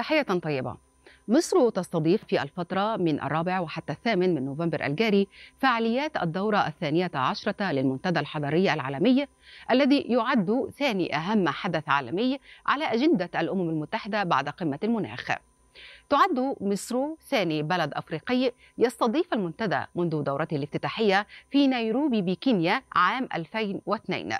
تحية طيبة مصر تستضيف في الفترة من الرابع وحتى الثامن من نوفمبر الجاري فعاليات الدورة الثانية عشرة للمنتدى الحضري العالمي الذي يعد ثاني أهم حدث عالمي على أجندة الأمم المتحدة بعد قمة المناخ تعد مصر ثاني بلد أفريقي يستضيف المنتدى منذ دورته الافتتاحية في نيروبي بكينيا عام 2002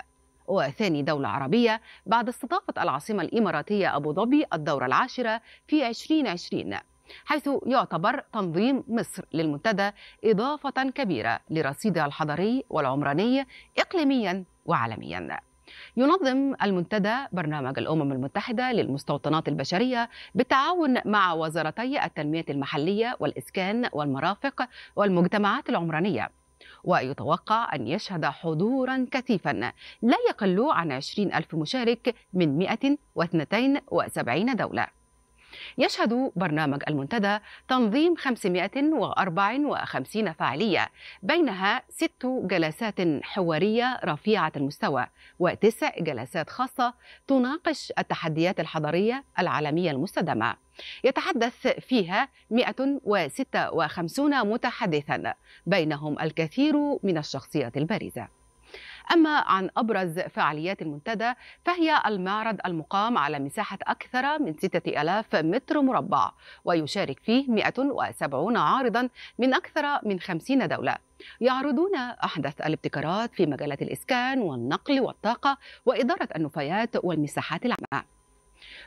وثاني دولة عربية بعد استضافة العاصمة الإماراتية أبو ظبي الدورة العاشرة في 2020 حيث يعتبر تنظيم مصر للمنتدى إضافة كبيرة لرصيدها الحضري والعمراني إقليميا وعالميا ينظم المنتدى برنامج الأمم المتحدة للمستوطنات البشرية بالتعاون مع وزارتي التنمية المحلية والإسكان والمرافق والمجتمعات العمرانية ويتوقع أن يشهد حضورا كثيفا لا يقل عن 20 ألف مشارك من 172 دولة يشهد برنامج المنتدى تنظيم 554 فعالية بينها ست جلسات حوارية رفيعة المستوى وتسع جلسات خاصة تناقش التحديات الحضرية العالمية المستدامة يتحدث فيها 156 متحدثا بينهم الكثير من الشخصيات البارزة أما عن أبرز فعاليات المنتدى فهي المعرض المقام على مساحة أكثر من 6000 متر مربع ويشارك فيه 170 عارضا من أكثر من 50 دولة يعرضون أحدث الابتكارات في مجالات الإسكان والنقل والطاقة وإدارة النفايات والمساحات العامة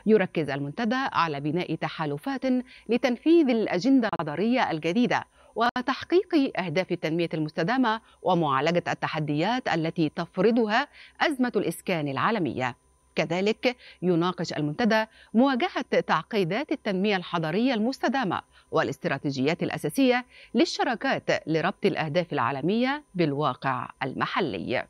يركز المنتدى على بناء تحالفات لتنفيذ الأجندة الحضرية الجديدة وتحقيق أهداف التنمية المستدامة ومعالجة التحديات التي تفرضها أزمة الإسكان العالمية. كذلك يناقش المنتدى مواجهة تعقيدات التنمية الحضرية المستدامة والاستراتيجيات الأساسية للشراكات لربط الأهداف العالمية بالواقع المحلي.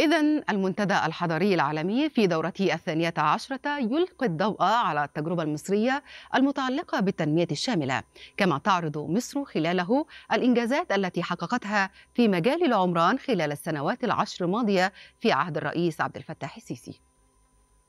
إذا المنتدى الحضري العالمي في دورته الثانية عشرة يلقي الضوء على التجربة المصرية المتعلقة بالتنمية الشاملة، كما تعرض مصر خلاله الإنجازات التي حققتها في مجال العمران خلال السنوات العشر الماضية في عهد الرئيس عبد الفتاح السيسي.